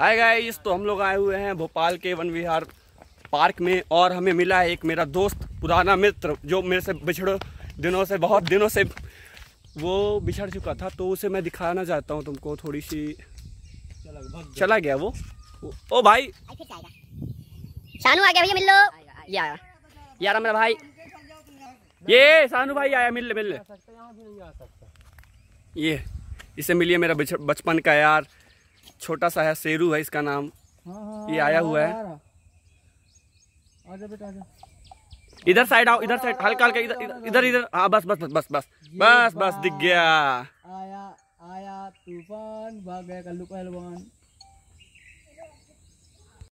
hi guys तो हम लोग आए हुए हैं भोपाल के वन विहार पार्क में और हमें मिला है एक मेरा दोस्त पुराना मित्र जो मेरे से बिछड़ो दिनों से बहुत दिनों से वो बिछड़ चुका था तो उसे मैं दिखाना चाहता हूँ तुमको थोड़ी सी चला गया वो ओ भाई शानू आ गया भैया मिल लो यार यार मेरा भाई ये शानू भाई आया मिल ले मिल ले ये इसे मिलिए मेरा बचपन का यार छोटा सा है शेरू है इसका नाम हाँ, हाँ, ये आया हुआ है इधर साइड आओ इधर साइड हल्का हल्का इधर इधर इधर हाँ बस बस बस बस बस बस बस दिख गया आया आया तूफान भाग गया कल्लू पहलवान